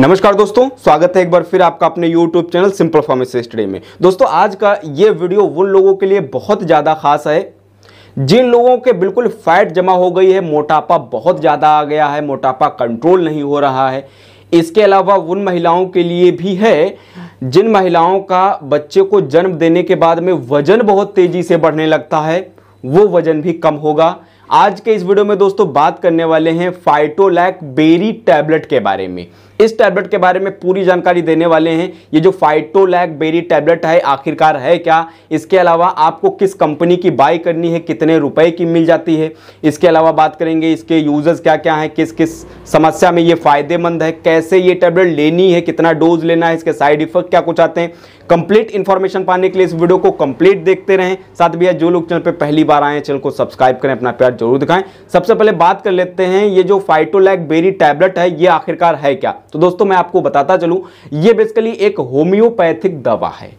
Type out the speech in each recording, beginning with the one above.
नमस्कार दोस्तों स्वागत है एक बार फिर आपका अपने YouTube channel simple pharmacy study में दोस्तों आज का ये वीडियो उन लोगों के लिए बहुत ज़्यादा खास है जिन लोगों के बिल्कुल फैट जमा हो गई है मोटापा बहुत ज़्यादा आ गया है मोटापा कंट्रोल नहीं हो रहा है इसके अलावा उन महिलाओं के लिए भी है जिन महिलाओं का बच्चे को जन्म देने के बाद में वजन बहुत तेज़ी से बढ़ने लगता है वो वजन भी कम होगा आज के इस वीडियो में दोस्तों बात करने वाले हैं फाइटोलैक बेरी टैबलेट के बारे में इस टैबलेट के बारे में पूरी जानकारी देने वाले हैं ये जो फाइटोलैक बेरी टैबलेट है आखिरकार है क्या इसके अलावा आपको किस कंपनी की बाई करनी है कितने रुपए की मिल जाती है इसके अलावा बात करेंगे इसके यूजर्स क्या क्या हैं किस किस समस्या में ये फ़ायदेमंद है कैसे ये टैबलेट लेनी है कितना डोज लेना है इसके साइड इफेक्ट क्या कुछ आते हैं कंप्लीट इन्फॉर्मेशन पाने के लिए इस वीडियो को कंप्लीट देखते रहें साथ भैया जो लोग चैनल पर पहली बार आए चैनल को सब्सक्राइब करें अपना प्यार जरूर दिखाएं सबसे पहले बात कर लेते हैं ये जो फाइटोलैक बेरी टैबलेट है ये आखिरकार है क्या तो दोस्तों मैं आपको बताता चलूं ये बेसिकली एक होम्योपैथिक दवा है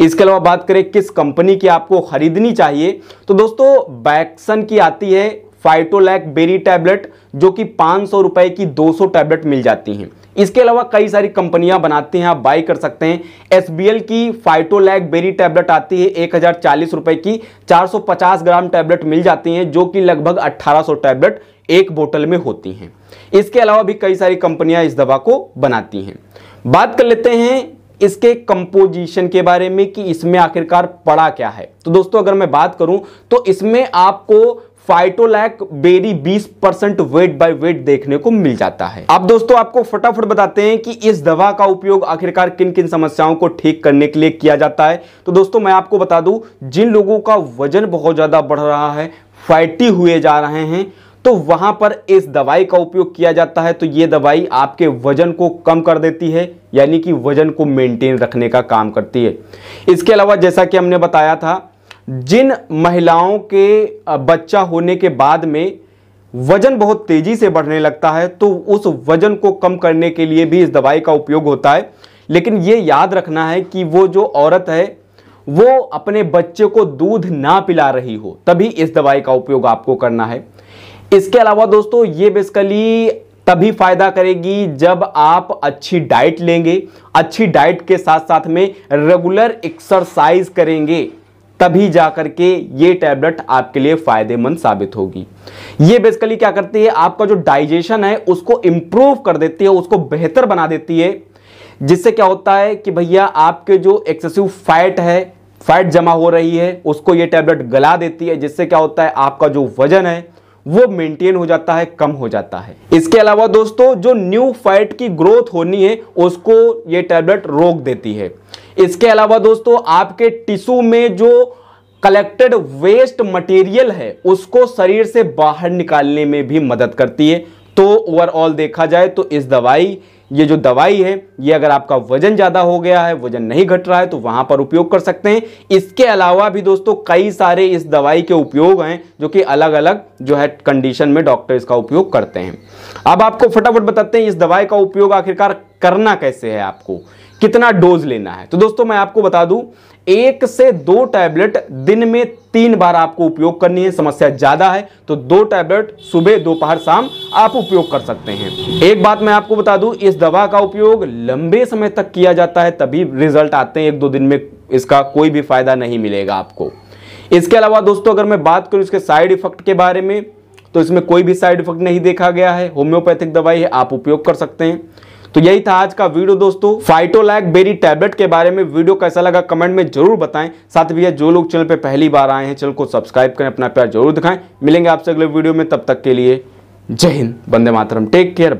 इसके अलावा बात करें किस कंपनी की आपको खरीदनी चाहिए तो दोस्तों बैक्सन की आती है फाइटोलैक बेरी टैबलेट जो कि पाँच रुपए की 200 टैबलेट मिल जाती हैं इसके अलावा कई सारी कंपनियां बनाती हैं आप बाई कर सकते हैं एस की फाइटोलैक बेरी टैबलेट आती है एक हजार चालीस रुपए की 450 ग्राम टैबलेट मिल जाती हैं जो कि लगभग 1800 टैबलेट एक बोतल में होती हैं इसके अलावा भी कई सारी कंपनियां इस दवा को बनाती हैं बात कर लेते हैं इसके कंपोजिशन के बारे में कि इसमें आखिरकार पड़ा क्या है तो दोस्तों अगर मैं बात करूं तो इसमें आपको phytolacca berry 20 percent weight by weight देखने को मिल जाता है अब दोस्तों आपको फटाफट बताते हैं कि इस दवा का उपयोग आखिरकार किन किन समस्याओं को ठीक करने के लिए किया जाता है तो दोस्तों मैं आपको बता दूं जिन लोगों का वजन बहुत ज्यादा बढ़ रहा है फैटी हुए जा रहे हैं तो वहां पर इस दवाई का उपयोग किया जाता है तो ये दवाई आपके वजन को कम कर देती है यानी कि वजन को मेंटेन रखने का काम करती है इसके अलावा जैसा कि हमने बताया था जिन महिलाओं के बच्चा होने के बाद में वजन बहुत तेजी से बढ़ने लगता है तो उस वजन को कम करने के लिए भी इस दवाई का उपयोग होता है लेकिन ये याद रखना है कि वो जो औरत है वो अपने बच्चे को दूध ना पिला रही हो तभी इस दवाई का उपयोग आपको करना है इसके अलावा दोस्तों ये बेसिकली तभी फायदा करेगी जब आप अच्छी डाइट लेंगे अच्छी डाइट के साथ साथ में रेगुलर एक्सरसाइज करेंगे तभी जा करके ये टैबलेट आपके लिए फायदेमंद साबित होगी ये बेसिकली क्या करती है आपका जो डाइजेशन है उसको इम्प्रूव कर देती है उसको बेहतर बना देती है जिससे क्या होता है कि भैया आपके जो एक्सेसिव फैट है फैट जमा हो रही है उसको ये टैबलेट गला देती है जिससे क्या होता है आपका जो वजन है वो मेंटेन हो जाता है कम हो जाता है इसके अलावा दोस्तों जो न्यू फैट की ग्रोथ होनी है उसको ये टैबलेट रोक देती है इसके अलावा दोस्तों आपके टिश्यू में जो कलेक्टेड वेस्ट मटेरियल है उसको शरीर से बाहर निकालने में भी मदद करती है तो ओवरऑल देखा जाए तो इस दवाई ये जो दवाई है ये अगर आपका वजन ज़्यादा हो गया है वजन नहीं घट रहा है तो वहाँ पर उपयोग कर सकते हैं इसके अलावा भी दोस्तों कई सारे इस दवाई के उपयोग हैं जो कि अलग अलग जो है कंडीशन में डॉक्टर इसका उपयोग करते हैं अब आपको फटाफट बताते हैं इस दवाई का उपयोग आखिरकार करना कैसे है आपको कितना डोज लेना है तो दोस्तों मैं आपको बता दूं एक से दो टैबलेट दिन में तीन बार आपको उपयोग करनी है समस्या ज्यादा है तो दो टैबलेट सुबह दोपहर शाम आप उपयोग कर सकते हैं एक बात मैं आपको बता दूं इस दवा का उपयोग लंबे समय तक किया जाता है तभी रिजल्ट आते हैं एक दो दिन में इसका कोई भी फायदा नहीं मिलेगा आपको इसके अलावा दोस्तों अगर मैं बात करूं इसके साइड इफेक्ट के बारे में तो इसमें कोई भी साइड इफेक्ट नहीं देखा गया है होम्योपैथिक दवाई है आप उपयोग कर सकते हैं तो यही था आज का वीडियो दोस्तों फाइटोलैक बेरी टैबलेट के बारे में वीडियो कैसा लगा कमेंट में जरूर बताएं साथ भैया जो लोग चैनल पर पहली बार आए हैं चैनल को सब्सक्राइब करें अपना प्यार जरूर दिखाएं मिलेंगे आपसे अगले वीडियो में तब तक के लिए जय हिंद बंदे मातरम टेक केयर